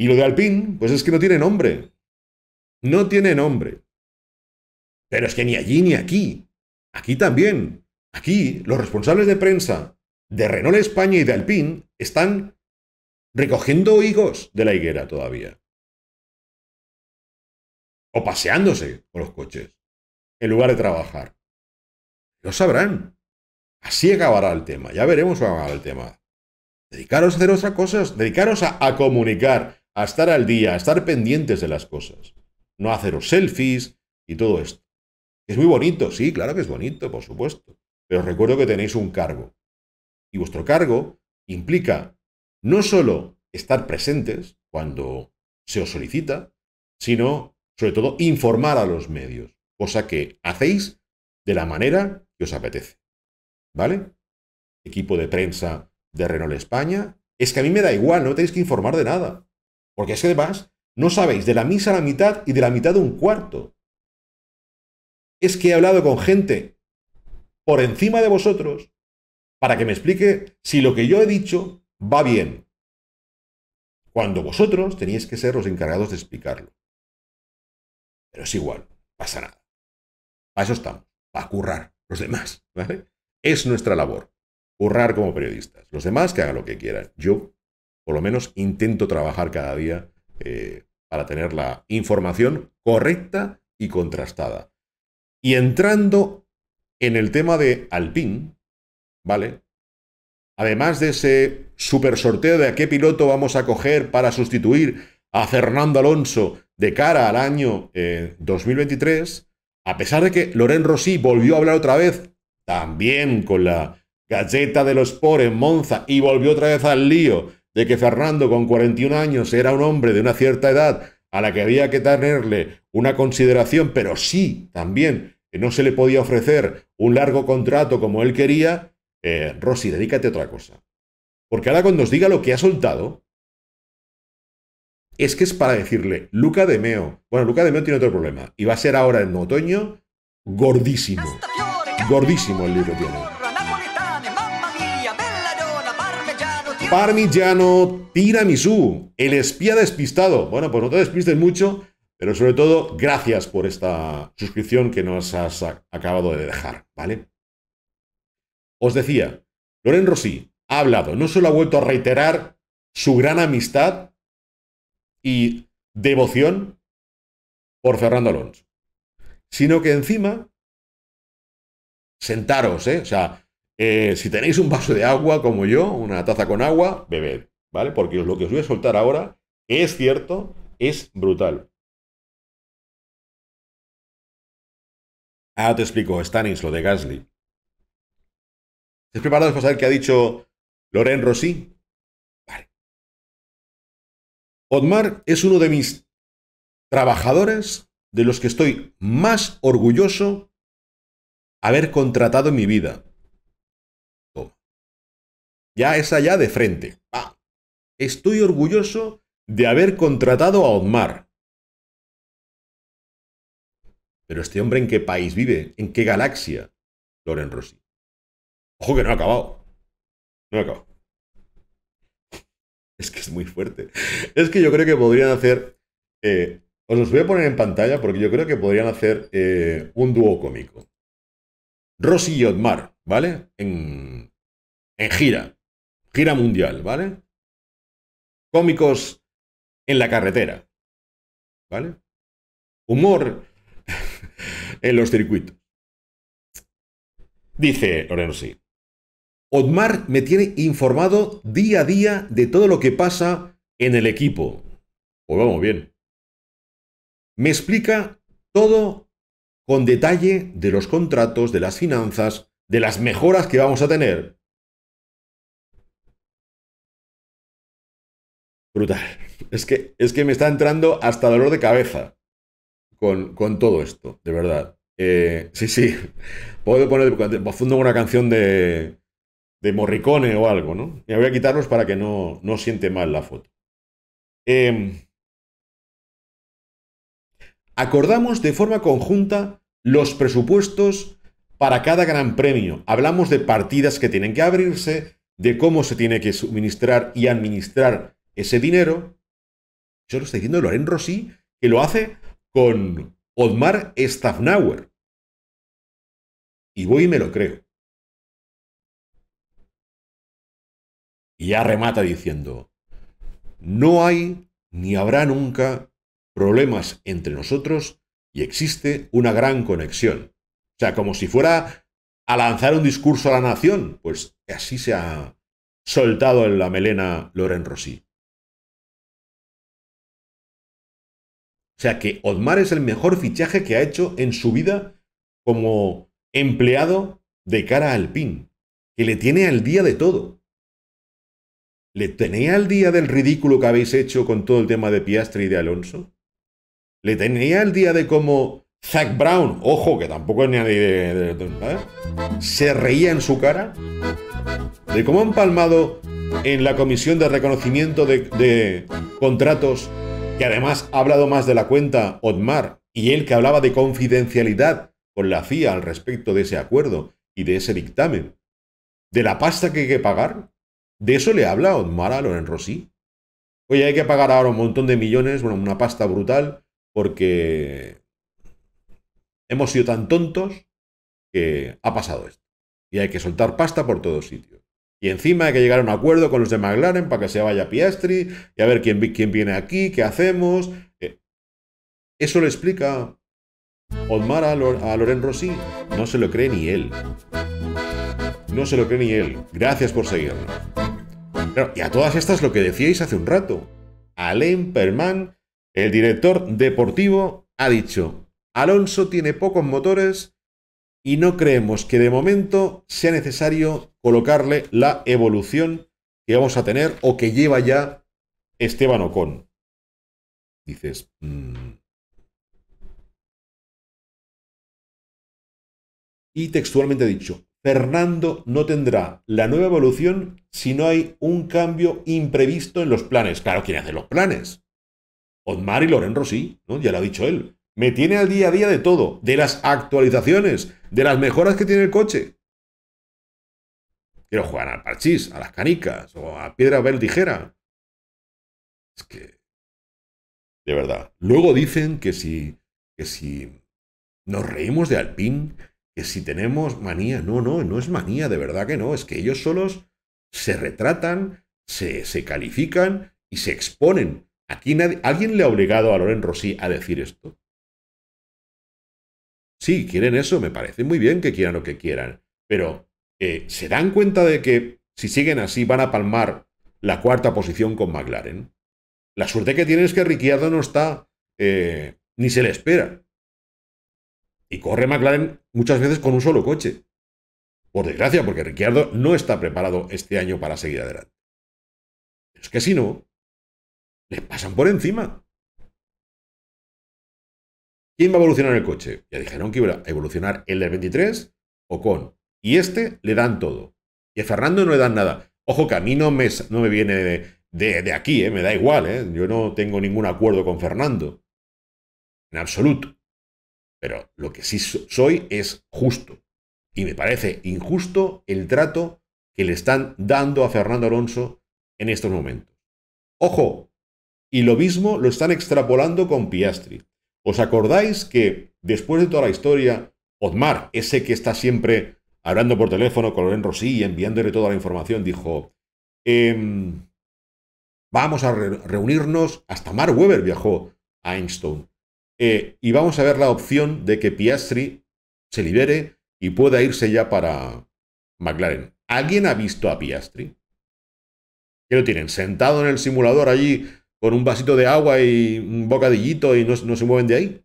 Y lo de Alpine, pues es que no tiene nombre. No tiene nombre. Pero es que ni allí ni aquí. Aquí también. Aquí los responsables de prensa de Renault España y de Alpín están recogiendo higos de la higuera todavía. O paseándose con los coches, en lugar de trabajar. Lo sabrán. Así acabará el tema. Ya veremos cómo acabará el tema. Dedicaros a hacer otras cosas. Dedicaros a comunicar a estar al día, a estar pendientes de las cosas, no haceros selfies y todo esto. Es muy bonito, sí, claro que es bonito, por supuesto, pero os recuerdo que tenéis un cargo. Y vuestro cargo implica no solo estar presentes cuando se os solicita, sino, sobre todo, informar a los medios, cosa que hacéis de la manera que os apetece. ¿Vale? Equipo de prensa de Renault España, es que a mí me da igual, no tenéis que informar de nada. Porque es que además no sabéis de la misa a la mitad y de la mitad de un cuarto. Es que he hablado con gente por encima de vosotros para que me explique si lo que yo he dicho va bien. Cuando vosotros tenéis que ser los encargados de explicarlo. Pero es igual, pasa nada. Para eso estamos, para currar los demás. Es nuestra labor, currar como periodistas. Los demás que hagan lo que quieran. Yo por lo menos intento trabajar cada día eh, para tener la información correcta y contrastada. Y entrando en el tema de Alpine, ¿vale? Además de ese super sorteo de a qué piloto vamos a coger para sustituir a Fernando Alonso de cara al año 2023, eh, a pesar de que Loren Rossi volvió a hablar otra vez, también con la galleta de los POR en Monza, y volvió otra vez al lío de que Fernando con 41 años era un hombre de una cierta edad a la que había que tenerle una consideración, pero sí también que no se le podía ofrecer un largo contrato como él quería, eh, Rossi, dedícate a otra cosa. Porque ahora cuando os diga lo que ha soltado, es que es para decirle, Luca de Meo, bueno, Luca de Meo tiene otro problema, y va a ser ahora en otoño gordísimo. Gordísimo el libro tiene. parmigiano tiramisú, el espía despistado. Bueno, pues no te despistes mucho, pero sobre todo, gracias por esta suscripción que nos has acabado de dejar, ¿vale? Os decía, Loren Rossi ha hablado, no solo ha vuelto a reiterar su gran amistad y devoción por Fernando Alonso, sino que encima, sentaros, ¿eh? O sea, eh, si tenéis un vaso de agua como yo, una taza con agua, bebed, ¿vale? Porque lo que os voy a soltar ahora es cierto, es brutal. Ah, te explico, Stanis, lo de Gasly. ¿Estáis preparados para saber qué ha dicho Loren Rossi? Vale. Otmar es uno de mis trabajadores de los que estoy más orgulloso haber contratado en mi vida. Ya es allá de frente. Ah, estoy orgulloso de haber contratado a Otmar. Pero este hombre en qué país vive, en qué galaxia, Loren Rossi. Ojo que no ha acabado. No ha acabado. Es que es muy fuerte. Es que yo creo que podrían hacer. Eh, os los voy a poner en pantalla porque yo creo que podrían hacer eh, un dúo cómico. Rossi y Otmar, ¿vale? En, en gira gira mundial, ¿vale? Cómicos en la carretera, ¿vale? Humor en los circuitos. Dice Lorenzo. Otmar me tiene informado día a día de todo lo que pasa en el equipo. Pues vamos bien. Me explica todo con detalle de los contratos, de las finanzas, de las mejoras que vamos a tener. Brutal. Es que, es que me está entrando hasta dolor de cabeza con, todo esto, de verdad. Eh, sí, sí. Puedo poner a fondo una canción de, Morricone o algo, ¿no? Me voy a quitarlos para que no, no siente mal la foto. Em, acordamos de forma conjunta los presupuestos para cada gran premio. Hablamos de partidas que tienen que abrirse, de cómo se tiene que suministrar y administrar ese dinero, yo lo estoy diciendo Loren Rossi, que lo hace con Otmar Stafnauer. Y voy y me lo creo. Y ya remata diciendo, no hay ni habrá nunca problemas entre nosotros y existe una gran conexión. O sea, como si fuera a lanzar un discurso a la nación, pues así se ha soltado en la melena Loren Rossi. O sea que Osmar es el mejor fichaje que ha hecho en su vida como empleado de cara al PIN, que le tiene al día de todo. ¿Le tenía al día del ridículo que habéis hecho con todo el tema de Piastri y de Alonso? ¿Le tenía al día de cómo Zach Brown, ojo, que tampoco es ni de, ¿eh? se reía en su cara? ¿De cómo han palmado en la comisión de reconocimiento de, de contratos que además ha hablado más de la cuenta Otmar, y él que hablaba de confidencialidad con la CIA al respecto de ese acuerdo y de ese dictamen. ¿De la pasta que hay que pagar? ¿De eso le habla Otmar a Loren Rossi? Oye, hay que pagar ahora un montón de millones, bueno, una pasta brutal, porque hemos sido tan tontos que ha pasado esto. Y hay que soltar pasta por todos sitios. Y encima hay que llegar a un acuerdo con los de McLaren para que se vaya Piastri y a ver quién, viene aquí, qué hacemos. Eh, eso le explica Otmar a, Loren Rossi. No se lo cree ni él. No se lo cree ni él. Gracias por seguirnos. y a todas estas lo que decíais hace un rato. Alain Perman, el director deportivo, ha dicho, Alonso tiene pocos motores y no creemos que de momento sea necesario colocarle la evolución que vamos a tener o que lleva ya Esteban Ocon. Dices... Mm". Y textualmente dicho, Fernando no tendrá la nueva evolución si no hay un cambio imprevisto en los planes. Claro, ¿quién hace los planes? Osmar y Loren Rossi, ¿no? Ya lo ha dicho él. Me tiene al día a día de todo, de las actualizaciones, de las mejoras que tiene el coche. Quiero jugar al parchís, a las canicas, o a piedra, ver, Es que... De verdad. Luego dicen que si, que si nos reímos de alpín, que si tenemos manía. No, no, no es manía, de verdad que no. Es que ellos solos se retratan, se, se califican y se exponen. Aquí nadie, ¿Alguien le ha obligado a Loren Rossi a decir esto? Sí, quieren eso, me parece muy bien que quieran lo que quieran, pero eh, se dan cuenta de que si siguen así van a palmar la cuarta posición con McLaren. La suerte que tienen es que Ricciardo no está, eh, ni se le espera. Y corre McLaren muchas veces con un solo coche. Por desgracia, porque Ricciardo no está preparado este año para seguir adelante. es que si no, les pasan por encima. ¿Quién va a evolucionar el coche? Ya dijeron que iba a evolucionar el l 23 o con y este le dan todo. Y a Fernando no le dan nada. Ojo que a mí no me, viene de, aquí, ¿eh? me da igual. ¿eh? Yo no tengo ningún acuerdo con Fernando. En absoluto. Pero lo que sí soy es justo. Y me parece injusto el trato que le están dando a Fernando Alonso en estos momentos. Ojo, y lo mismo lo están extrapolando con Piastri. ¿Os acordáis que después de toda la historia, Otmar, ese que está siempre hablando por teléfono con Loren Rossi, enviándole toda la información, dijo, em, vamos a reunirnos, hasta Mark Weber viajó a Einstein, eh, y vamos a ver la opción de que Piastri se libere y pueda irse ya para McLaren. ¿Alguien ha visto a Piastri? ¿Qué lo tienen? ¿Sentado en el simulador allí con un vasito de agua y un bocadillito y no se mueven de ahí?